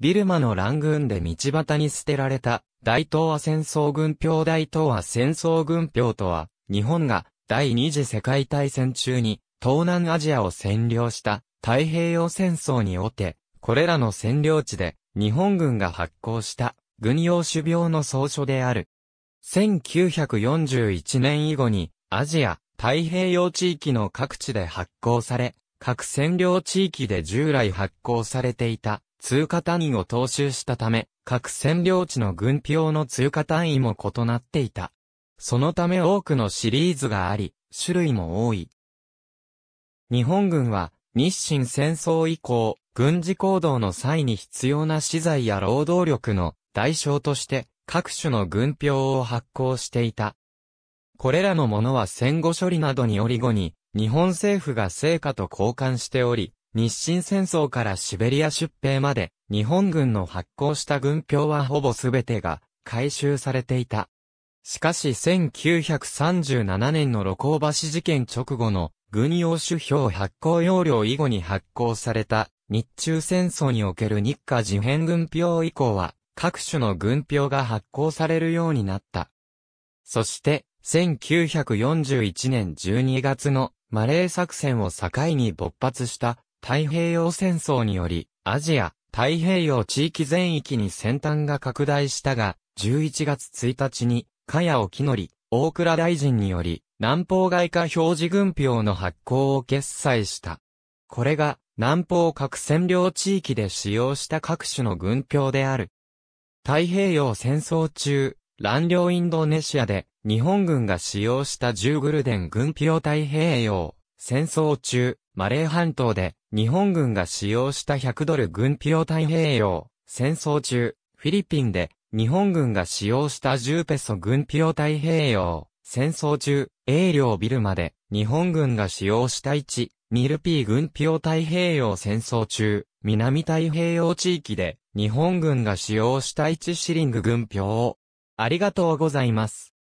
ビルマのラングーンで道端に捨てられた大東亜戦争軍票大東亜戦争軍票とは、日本が第二次世界大戦中に東南アジアを占領した太平洋戦争におて、これらの占領地で日本軍が発行した軍用種病の総書である。1941年以後にアジア、太平洋地域の各地で発行され、各占領地域で従来発行されていた通過単位を踏襲したため、各占領地の軍票の通過単位も異なっていた。そのため多くのシリーズがあり、種類も多い。日本軍は、日清戦争以降、軍事行動の際に必要な資材や労働力の代償として、各種の軍票を発行していた。これらのものは戦後処理などにより後に、日本政府が成果と交換しており、日清戦争からシベリア出兵まで、日本軍の発行した軍票はほぼ全てが回収されていた。しかし1937年の露光橋事件直後の軍用主票発行要領以後に発行された日中戦争における日華事変軍票以降は各種の軍票が発行されるようになった。そして1941年12月のマレー作戦を境に勃発した太平洋戦争により、アジア、太平洋地域全域に先端が拡大したが、11月1日に、きのり、大倉大臣により、南方外貨表示軍票の発行を決裁した。これが、南方各占領地域で使用した各種の軍票である。太平洋戦争中、乱領インドネシアで日本軍が使用した10グルデン軍票太平洋戦争中、マレー半島で日本軍が使用した100ドル軍費太平洋、戦争中、フィリピンで日本軍が使用した10ペソ軍費太平洋、戦争中、英領ビルマで日本軍が使用した1、ミルピー軍費太平洋戦争中、南太平洋地域で日本軍が使用した1シリング軍票をありがとうございます。